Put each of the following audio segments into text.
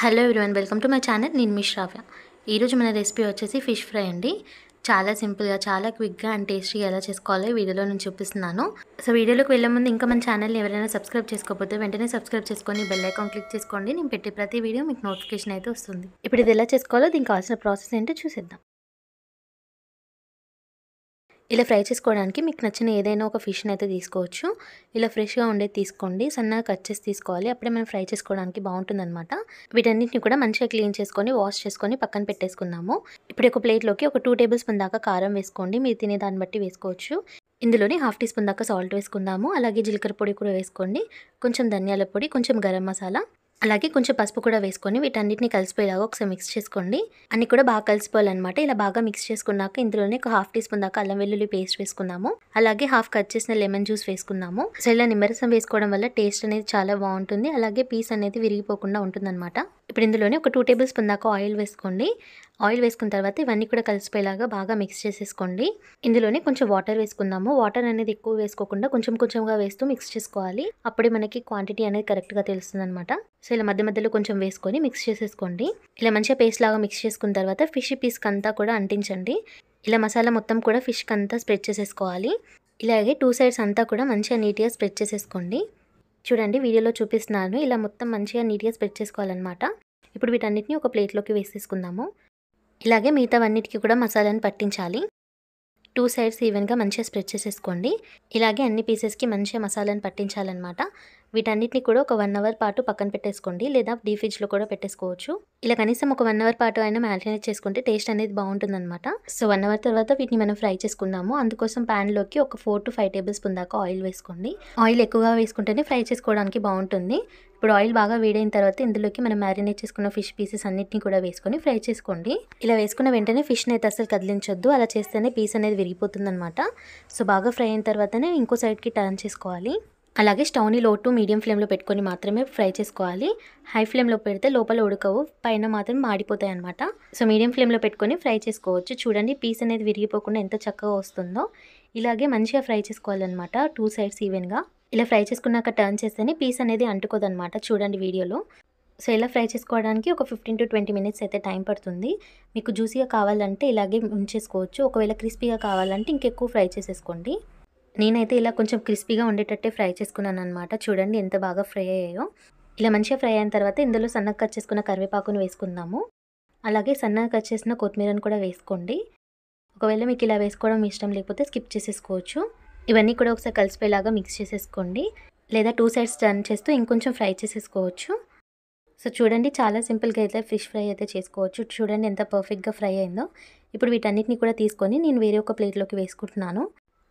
hello one welcome to my channel నేను మీ శ్రావ్య ఈరోజు మన రెసిపీ వచ్చేసి ఫిష్ ఫ్రై అండి చాలా సింపుల్గా చాలా క్విక్గా అండ్ టేస్టీగా ఎలా చేసుకోవాలో వీడియోలో నేను చూపిస్తున్నాను సో వీడియోలోకి వెళ్ళే ముందు ఇంకా మన ఛానల్ని ఎవరైనా సబ్స్క్రైబ్ చేసుకోకపోతే వెంటనే సబ్స్క్రైబ్ చేసుకొని బెల్ క్లిక్ చేసుకోండి నేను పెట్టే ప్రతి వీడియో మీకు నోటిఫికేషన్ అయితే వస్తుంది ఇప్పుడు ఇది ఎలా చేసుకోవాలో దీనికి కావాల్సిన ప్రాసెస్ ఏంటో చూసేద్దాం ఇలా ఫ్రై చేసుకోవడానికి మీకు నచ్చిన ఏదైనా ఒక ఫిష్ని అయితే తీసుకోవచ్చు ఇలా ఫ్రెష్గా ఉండేది తీసుకోండి సన్నగా కట్ చేసి తీసుకోవాలి అప్పుడే మనం ఫ్రై చేసుకోవడానికి బాగుంటుంది అనమాట వీటన్నిటిని కూడా మంచిగా క్లీన్ చేసుకొని వాష్ చేసుకొని పక్కన పెట్టేసుకున్నాము ఇప్పుడు ఒక ప్లేట్లోకి ఒక టూ టేబుల్ స్పూన్ దాకా కారం వేసుకోండి మీరు తినే దాన్ని బట్టి వేసుకోవచ్చు ఇందులోనే హాఫ్ టీ స్పూన్ దాకా సాల్ట్ వేసుకుందాము అలాగే జీలకర్ర పొడి కూడా వేసుకోండి కొంచెం ధనియాల పొడి కొంచెం గరం మసాలా అలాగే కొంచెం పసుపు కూడా వేసుకొని వీటన్నిటిని కలిసిపోయేలాగా ఒకసారి మిక్స్ చేసుకోండి అన్ని కూడా బాగా కలిసిపోవాలన్నమాట ఇలా బాగా మిక్స్ చేసుకున్నాక ఇందులోనే ఒక హాఫ్ టీ స్పూన్ దాకా అల్లం వెల్లుల్లి పేస్ట్ వేసుకున్నాము అలాగే హాఫ్ కట్ చేసిన లెమన్ జ్యూస్ వేసుకున్నాము సో ఇలా నిమ్మరసం వేసుకోవడం వల్ల టేస్ట్ అనేది చాలా బాగుంటుంది అలాగే పీస్ అనేది విరిగిపోకుండా ఉంటుందన్నమాట ఇప్పుడు ఇందులోనే ఒక టూ టేబుల్ స్పూన్ దాకా ఆయిల్ వేసుకోండి ఆయిల్ వేసుకున్న తర్వాత ఇవన్నీ కూడా కలిసిపోయేలాగా బాగా మిక్స్ చేసేసుకోండి ఇందులోనే కొంచెం వాటర్ వేసుకుందాము వాటర్ అనేది ఎక్కువ వేసుకోకుండా కొంచెం కొంచెంగా వేస్తూ మిక్స్ చేసుకోవాలి అప్పుడే మనకి క్వాంటిటీ అనేది కరెక్ట్గా తెలుస్తుంది అనమాట సో ఇలా మధ్య మధ్యలో కొంచెం వేసుకొని మిక్స్ చేసేసుకోండి ఇలా మంచిగా పేస్ట్ లాగా మిక్స్ చేసుకున్న తర్వాత ఫిష్ పీస్కి అంతా కూడా అంటించండి ఇలా మసాలా మొత్తం కూడా ఫిష్కి అంతా స్ప్రెడ్ చేసేసుకోవాలి ఇలాగే టూ సైడ్స్ అంతా కూడా మంచిగా నీట్గా స్ప్రెడ్ చేసేసుకోండి చూడండి వీడియోలో చూపిస్తున్నాను ఇలా మొత్తం మంచిగా నీట్గా స్ప్రెడ్ చేసుకోవాలన్నమాట ఇప్పుడు వీటన్నిటిని ఒక ప్లేట్లోకి వేసేసుకుందాము ఇలాగే మిగతావన్నిటికీ కూడా మసాలాను పట్టించాలి టూ సైడ్స్ ఈవెన్గా మంచిగా స్ప్రెడ్ చేసేసుకోండి ఇలాగే అన్ని పీసెస్కి మంచిగా మసాలాను పట్టించాలన్నమాట వీటన్నిటిని కూడా ఒక వన్ అవర్ పాటు పక్కన పెట్టేసుకోండి లేదా డీ ఫ్రిడ్జ్లో కూడా పెట్టేసుకోవచ్చు ఇలా కనీసం ఒక వన్ అవర్ పాటు అయినా మ్యారినేట్ చేసుకుంటే టేస్ట్ అనేది బాగుంటుంది అనమాట సో వన్ అవర్ తర్వాత వీటిని మనం ఫ్రై చేసుకుందాము అందుకోసం ప్యాన్లోకి ఒక four to five tablespoon దాకా ఆయిల్ వేసుకోండి ఆయిల్ ఎక్కువగా వేసుకుంటేనే ఫ్రై చేసుకోవడానికి బాగుంటుంది ఇప్పుడు ఆయిల్ బాగా వేడైన తర్వాత ఇందులోకి మనం మ్యారినేట్ చేసుకున్న ఫిష్ పీసెస్ అన్నింటినీ కూడా వేసుకొని ఫ్రై చేసుకోండి ఇలా వేసుకున్న వెంటనే ఫిష్ని అయితే అసలు కదిలించొద్దు అలా చేస్తేనే పీస్ అనేది విరిగిపోతుంది సో బాగా ఫ్రై అయిన తర్వాతనే ఇంకో సైడ్కి టర్న్ చేసుకోవాలి అలాగే స్టవ్ని లో టు మీడియం ఫ్లేమ్లో పెట్టుకొని మాత్రమే ఫ్రై చేసుకోవాలి హై ఫ్లేమ్లో పెడితే లోపల ఉడకవు పైన మాత్రం మాడిపోతాయి అనమాట సో మీడియం ఫ్లేమ్లో పెట్టుకొని ఫ్రై చేసుకోవచ్చు చూడండి పీస్ అనేది విరిగిపోకుండా ఎంత చక్కగా వస్తుందో ఇలాగే మంచిగా ఫ్రై చేసుకోవాలన్నమాట టూ సైడ్స్ ఈవెన్గా ఇలా ఫ్రై చేసుకున్నాక టర్న్ చేస్తేనే పీస్ అనేది అంటుకోదనమాట చూడండి వీడియోలో సో ఇలా ఫ్రై చేసుకోవడానికి ఒక ఫిఫ్టీన్ టు ట్వంటీ మినిట్స్ అయితే టైం పడుతుంది మీకు జ్యూసీగా కావాలంటే ఇలాగే ఉంచేసుకోవచ్చు ఒకవేళ క్రిస్పీగా కావాలంటే ఇంకెక్కువ ఫ్రై చేసేసుకోండి నేనైతే ఇలా కొంచెం క్రిస్పీగా ఉండేటట్టే ఫ్రై చేసుకున్నాను అనమాట చూడండి ఎంత బాగా ఫ్రై అయ్యాయో ఇలా మంచిగా ఫ్రై అయిన తర్వాత ఇందులో సన్నగా కట్ చేసుకున్న కరివేపాకును వేసుకుందాము అలాగే సన్నగా కట్ చేసిన కొత్తిమీరను కూడా వేసుకోండి ఒకవేళ మీకు ఇలా వేసుకోవడం ఇష్టం లేకపోతే స్కిప్ చేసేసుకోవచ్చు ఇవన్నీ కూడా ఒకసారి కలిసిపోయేలాగా మిక్స్ చేసేసుకోండి లేదా టూ సైడ్స్ టర్న్ చేస్తూ ఇంకొంచెం ఫ్రై చేసేసుకోవచ్చు సో చూడండి చాలా సింపుల్గా అయితే ఫిష్ ఫ్రై అయితే చేసుకోవచ్చు చూడండి ఎంత పర్ఫెక్ట్గా ఫ్రై అయిందో ఇప్పుడు వీటన్నిటిని కూడా తీసుకొని నేను వేరే ఒక ప్లేట్లోకి వేసుకుంటున్నాను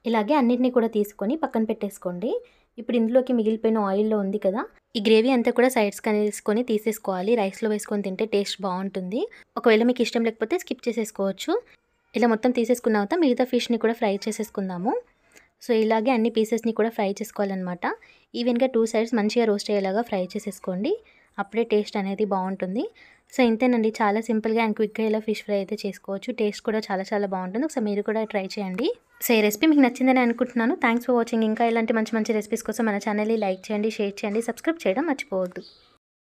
ఇలాగే అన్నిటినీ కూడా తీసుకొని పక్కన పెట్టేసుకోండి ఇప్పుడు ఇందులోకి మిగిలిపోయిన ఆయిల్లో ఉంది కదా ఈ గ్రేవీ అంతా కూడా సైడ్స్ కనేసుకొని తీసేసుకోవాలి రైస్లో వేసుకొని తింటే టేస్ట్ బాగుంటుంది ఒకవేళ మీకు ఇష్టం లేకపోతే స్కిప్ చేసేసుకోవచ్చు ఇలా మొత్తం తీసేసుకున్న తర్వాత మిగతా ఫిష్ని కూడా ఫ్రై చేసేసుకుందాము సో ఇలాగే అన్ని పీసెస్ని కూడా ఫ్రై చేసుకోవాలన్నమాట ఈవెన్గా టూ సైడ్స్ మంచిగా రోస్ట్ అయ్యేలాగా ఫ్రై చేసేసుకోండి అప్పుడే టేస్ట్ అనేది బాగుంటుంది సో ఇంతేనండి చాలా సింపుల్గా అండ్ క్విక్గా ఇలా ఫిష్ ఫ్రై అయితే చేసుకోవచ్చు టేస్ట్ కూడా చాలా చాలా బాగుంటుంది ఒకసారి మీరు కూడా ట్రై చేయండి సో ఈ రెసిపీ మీకు నచ్చిందని అనుకుంటున్నాను థ్యాంక్స్ ఫర్ వాచింగ్ ఇంకా ఇలాంటి మంచి మంచి రెసిపీస్ కోసం మన ఛానల్ని లైక్ చేయండి షేర్ చేయండి సబ్స్క్రైబ్ చేయడం మర్చిపోవద్దు